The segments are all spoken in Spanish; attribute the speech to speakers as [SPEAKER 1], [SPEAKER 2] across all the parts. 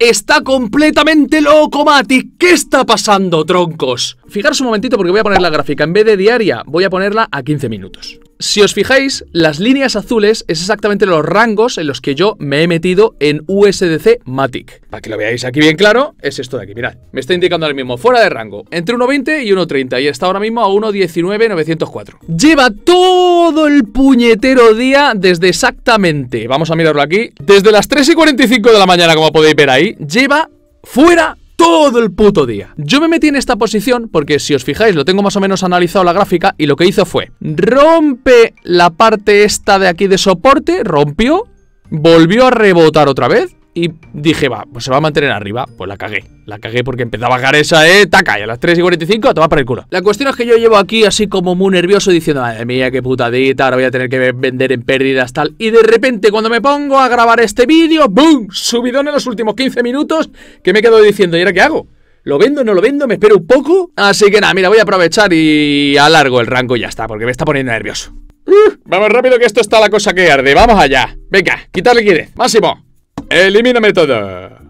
[SPEAKER 1] Está completamente loco, Mati. ¿Qué está pasando, troncos? Fijaros un momentito porque voy a poner la gráfica. En vez de diaria, voy a ponerla a 15 minutos. Si os fijáis, las líneas azules es exactamente los rangos en los que yo me he metido en USDC Matic. Para que lo veáis aquí bien claro, es esto de aquí, mirad. Me está indicando ahora mismo fuera de rango, entre 1.20 y 1.30 y está ahora mismo a 1.19904. Lleva todo el puñetero día desde exactamente, vamos a mirarlo aquí, desde las 3 y 45 de la mañana como podéis ver ahí, lleva fuera todo el puto día. Yo me metí en esta posición porque si os fijáis lo tengo más o menos analizado la gráfica y lo que hizo fue rompe la parte esta de aquí de soporte, rompió, volvió a rebotar otra vez y dije, va, pues se va a mantener arriba. Pues la cagué. La cagué porque empezaba a bajar esa, eh, taca. Y a las 3 y 45 a tomar por el culo. La cuestión es que yo llevo aquí así como muy nervioso diciendo, madre mía, qué putadita, ahora voy a tener que vender en pérdidas, tal. Y de repente, cuando me pongo a grabar este vídeo, ¡boom! Subidón en los últimos 15 minutos que me quedo diciendo, ¿y ahora qué hago? ¿Lo vendo? ¿No lo vendo? ¿Me espero un poco? Así que nada, mira, voy a aprovechar y alargo el rango y ya está, porque me está poniendo nervioso. Uh, vamos rápido que esto está la cosa que arde. Vamos allá. Venga, quítale liquidez. Máximo. ¡Elimíname todo!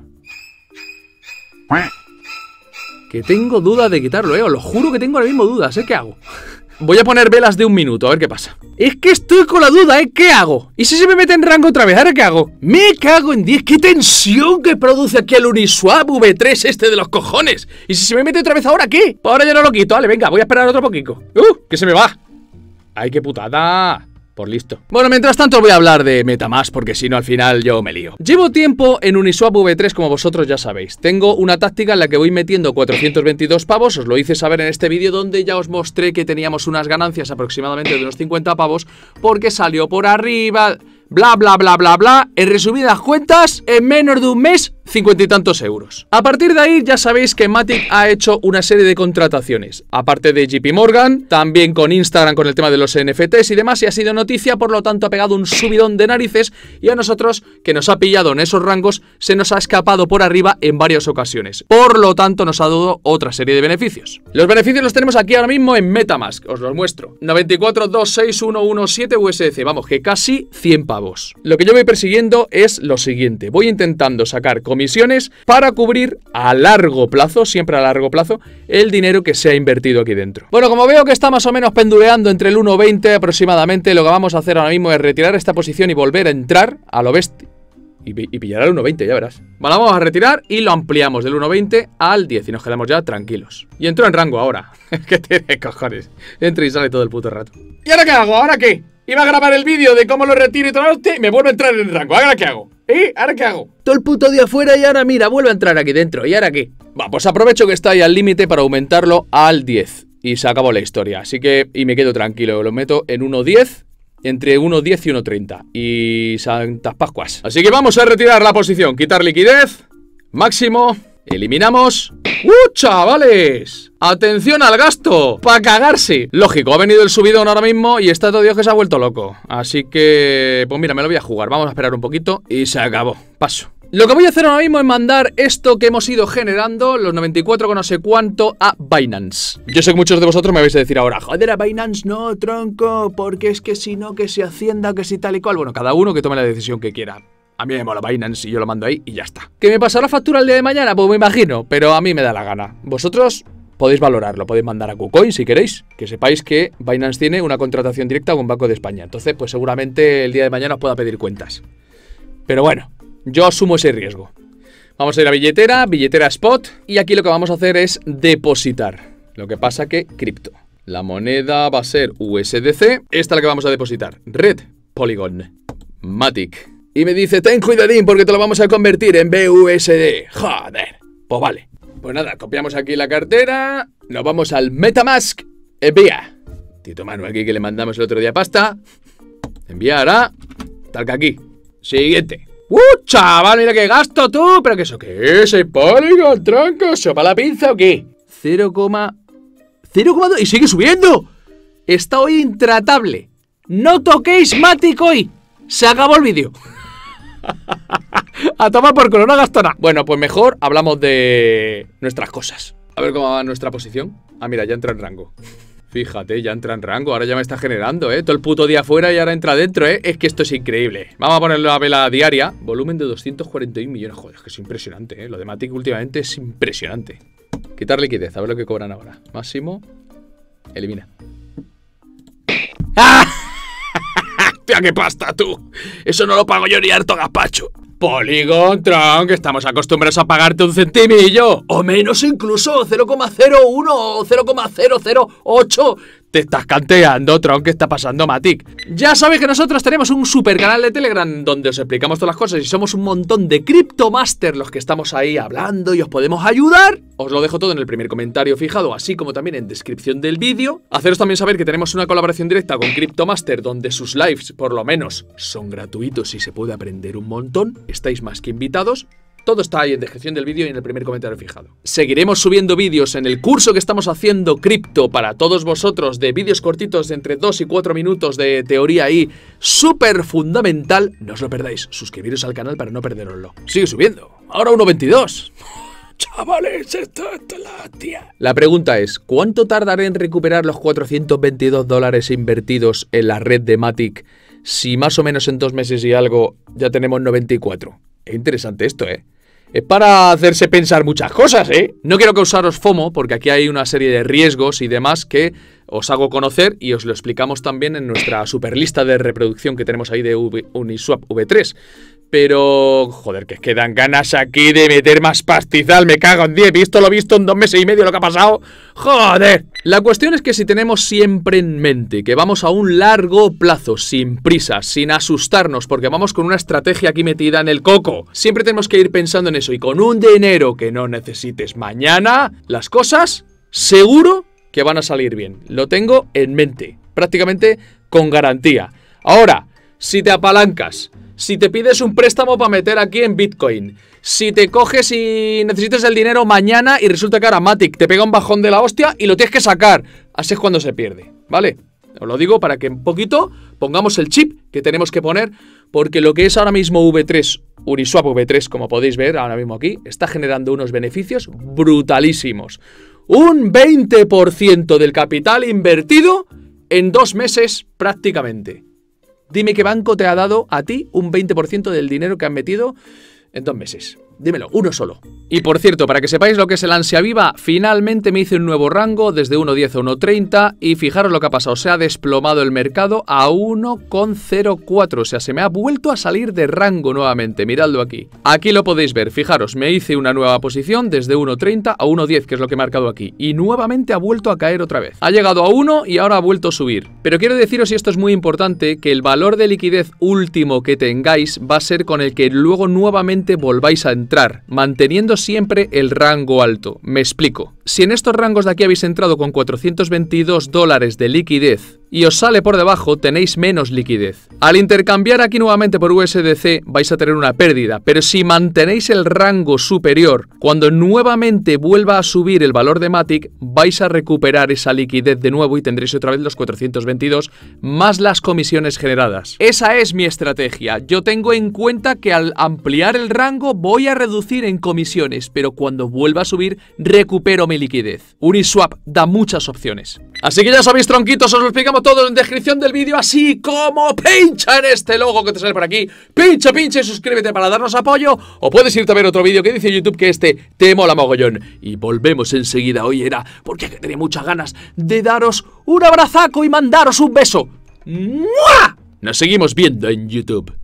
[SPEAKER 1] Que tengo dudas de quitarlo, eh. Os lo juro que tengo ahora mismo dudas, ¿eh? ¿Qué hago? Voy a poner velas de un minuto, a ver qué pasa. Es que estoy con la duda, ¿eh? ¿Qué hago? ¿Y si se me mete en rango otra vez? ¿Ahora qué hago? ¡Me cago en 10! ¡Qué tensión que produce aquí el Uniswap V3 este de los cojones! ¿Y si se me mete otra vez ahora qué? Pues ahora ya no lo quito, vale, venga, voy a esperar otro poquito. ¡Uh! ¡Que se me va! ¡Ay, qué putada! por listo. Bueno, mientras tanto voy a hablar de MetaMask porque si no al final yo me lío. Llevo tiempo en Uniswap V3 como vosotros ya sabéis. Tengo una táctica en la que voy metiendo 422 pavos, os lo hice saber en este vídeo donde ya os mostré que teníamos unas ganancias aproximadamente de unos 50 pavos porque salió por arriba... Bla, bla, bla, bla, bla. En resumidas cuentas, en menos de un mes cincuenta y tantos euros. A partir de ahí ya sabéis que Matic ha hecho una serie de contrataciones, aparte de JP Morgan, también con Instagram con el tema de los NFTs y demás, y ha sido noticia, por lo tanto ha pegado un subidón de narices y a nosotros, que nos ha pillado en esos rangos, se nos ha escapado por arriba en varias ocasiones. Por lo tanto nos ha dado otra serie de beneficios. Los beneficios los tenemos aquí ahora mismo en Metamask, os los muestro. 9426117 USDC, vamos, que casi 100 pavos. Lo que yo voy persiguiendo es lo siguiente, voy intentando sacar con Misiones para cubrir a largo plazo, siempre a largo plazo, el dinero que se ha invertido aquí dentro. Bueno, como veo que está más o menos penduleando entre el 1.20 aproximadamente, lo que vamos a hacer ahora mismo es retirar esta posición y volver a entrar a lo bestia. Y, pillará el 1.20, ya verás. Bueno, vamos a retirar y lo ampliamos del 1.20 al 10 y nos quedamos ya tranquilos. Y entró en rango ahora. ¿Qué tiene cojones? Entra y sale todo el puto rato. ¿Y ahora qué hago? ¿Ahora qué? Iba a grabar el vídeo de cómo lo retiro y todo, y me vuelvo a entrar en rango. ¿Ahora qué hago? ¿Y? ¿Eh? ¿Ahora qué hago? Todo el puto día afuera y ahora mira, vuelve a entrar aquí dentro. ¿Y ahora qué? Va, pues aprovecho que está ahí al límite para aumentarlo al 10. Y se acabó la historia. Así que, y me quedo tranquilo. Lo meto en 1.10 entre 1.10 y 1.30. Y Santas Pascuas. Así que vamos a retirar la posición, quitar liquidez, máximo Eliminamos. ¡Uh, chavales! ¡Atención al gasto! ¡Para cagarse! Lógico, ha venido el subidón ahora mismo y está todo Dios que se ha vuelto loco. Así que, pues mira, me lo voy a jugar. Vamos a esperar un poquito y se acabó. Paso. Lo que voy a hacer ahora mismo es mandar esto que hemos ido generando, los 94 con no sé cuánto, a Binance. Yo sé que muchos de vosotros me vais a decir ahora, joder, a Binance no, tronco, porque es que si no, que se Hacienda, que si tal y cual. Bueno, cada uno que tome la decisión que quiera. A mí me mola Binance y yo lo mando ahí y ya está. ¿Que me pasará factura el día de mañana? Pues me imagino, pero a mí me da la gana. Vosotros podéis valorarlo, podéis mandar a KuCoin si queréis. Que sepáis que Binance tiene una contratación directa con Banco de España. Entonces, pues seguramente el día de mañana os pueda pedir cuentas. Pero bueno, yo asumo ese riesgo. Vamos a ir a billetera, billetera spot. Y aquí lo que vamos a hacer es depositar. Lo que pasa que cripto. La moneda va a ser USDC. Esta es la que vamos a depositar. Red, Polygon, Matic, y me dice, ten cuidadín porque te lo vamos a convertir en BUSD. Joder. Pues vale. Pues nada, copiamos aquí la cartera. Nos vamos al Metamask. Envía. Tito Manu aquí que le mandamos el otro día pasta. Enviará. a... Tal que aquí. Siguiente. ¡Uh, chaval! ¡Mira qué gasto tú! ¿Pero qué es eso qué es? ¿El Polygon, tronco? ¿Sopa la pinza o qué? 0,2 y sigue subiendo. Está hoy intratable. No toquéis Matic hoy. Se acabó el vídeo a tomar por Corona gastona. Bueno, pues mejor hablamos de nuestras cosas. A ver cómo va nuestra posición. Ah, mira, ya entra en rango. Fíjate, ya entra en rango, ahora ya me está generando, ¿eh? Todo el puto día afuera y ahora entra dentro, ¿eh? Es que esto es increíble. Vamos a ponerle la vela diaria. Volumen de 241 millones. Joder, es que es impresionante, ¿eh? Lo de Matic últimamente es impresionante. Quitar liquidez, a ver lo que cobran ahora. Máximo. Elimina. ¡Ah! Que qué pasta, tú. Eso no lo pago yo ni harto gazpacho. Polygon, Tron, que estamos acostumbrados a pagarte un centimillo. O menos incluso, 0,01 o 0,008 te estás canteando, Tron, ¿qué está pasando, Matic? Ya sabéis que nosotros tenemos un super canal de Telegram donde os explicamos todas las cosas y somos un montón de Cryptomaster los que estamos ahí hablando y os podemos ayudar. Os lo dejo todo en el primer comentario fijado, así como también en descripción del vídeo. Haceros también saber que tenemos una colaboración directa con Cryptomaster donde sus lives, por lo menos, son gratuitos y se puede aprender un montón. Estáis más que invitados. Todo está ahí en descripción del vídeo y en el primer comentario fijado. Seguiremos subiendo vídeos en el curso que estamos haciendo cripto para todos vosotros de vídeos cortitos de entre 2 y 4 minutos de teoría y súper fundamental. No os lo perdáis, suscribiros al canal para no perderoslo. Sigue subiendo, ahora 1.22. Chavales, esto, es la tía. La pregunta es, ¿cuánto tardaré en recuperar los 422 dólares invertidos en la red de Matic si más o menos en dos meses y algo ya tenemos 94? Es interesante esto, ¿eh? para hacerse pensar muchas cosas, ¿eh? No quiero causaros FOMO, porque aquí hay una serie de riesgos y demás que os hago conocer y os lo explicamos también en nuestra superlista de reproducción que tenemos ahí de Uniswap V3. Pero, joder, que es ganas aquí de meter más pastizal. Me cago en 10. Visto lo visto en dos meses y medio lo que ha pasado. Joder. La cuestión es que si tenemos siempre en mente que vamos a un largo plazo, sin prisas, sin asustarnos, porque vamos con una estrategia aquí metida en el coco, siempre tenemos que ir pensando en eso. Y con un dinero que no necesites mañana, las cosas, seguro que van a salir bien. Lo tengo en mente. Prácticamente con garantía. Ahora, si te apalancas si te pides un préstamo para meter aquí en Bitcoin, si te coges y necesitas el dinero mañana y resulta que ahora Matic te pega un bajón de la hostia y lo tienes que sacar, así es cuando se pierde, ¿vale? Os lo digo para que un poquito pongamos el chip que tenemos que poner, porque lo que es ahora mismo V3, Uniswap V3, como podéis ver ahora mismo aquí, está generando unos beneficios brutalísimos. Un 20% del capital invertido en dos meses prácticamente. Dime qué banco te ha dado a ti un 20% del dinero que han metido en dos meses. Dímelo, uno solo. Y por cierto, para que sepáis lo que es el ansia viva, finalmente me hice un nuevo rango desde 1.10 a 1.30 y fijaros lo que ha pasado, se ha desplomado el mercado a 1.04, o sea, se me ha vuelto a salir de rango nuevamente, miradlo aquí. Aquí lo podéis ver, fijaros, me hice una nueva posición desde 1.30 a 1.10, que es lo que he marcado aquí, y nuevamente ha vuelto a caer otra vez. Ha llegado a 1 y ahora ha vuelto a subir. Pero quiero deciros, y esto es muy importante, que el valor de liquidez último que tengáis va a ser con el que luego nuevamente volváis a entrar, manteniendo siempre el rango alto. Me explico. Si en estos rangos de aquí habéis entrado con 422 dólares de liquidez, y os sale por debajo, tenéis menos liquidez. Al intercambiar aquí nuevamente por USDC vais a tener una pérdida, pero si mantenéis el rango superior, cuando nuevamente vuelva a subir el valor de Matic, vais a recuperar esa liquidez de nuevo y tendréis otra vez los 422 más las comisiones generadas. Esa es mi estrategia. Yo tengo en cuenta que al ampliar el rango voy a reducir en comisiones, pero cuando vuelva a subir recupero mi liquidez. Uniswap da muchas opciones. Así que ya sabéis, tronquitos, os lo explicamos todo en descripción del vídeo, así como pincha en este logo que te sale por aquí. Pincha, pincha y suscríbete para darnos apoyo. O puedes irte a ver otro vídeo que dice YouTube que este te mola mogollón. Y volvemos enseguida. Hoy era porque tenía muchas ganas de daros un abrazaco y mandaros un beso. Nos seguimos viendo en YouTube.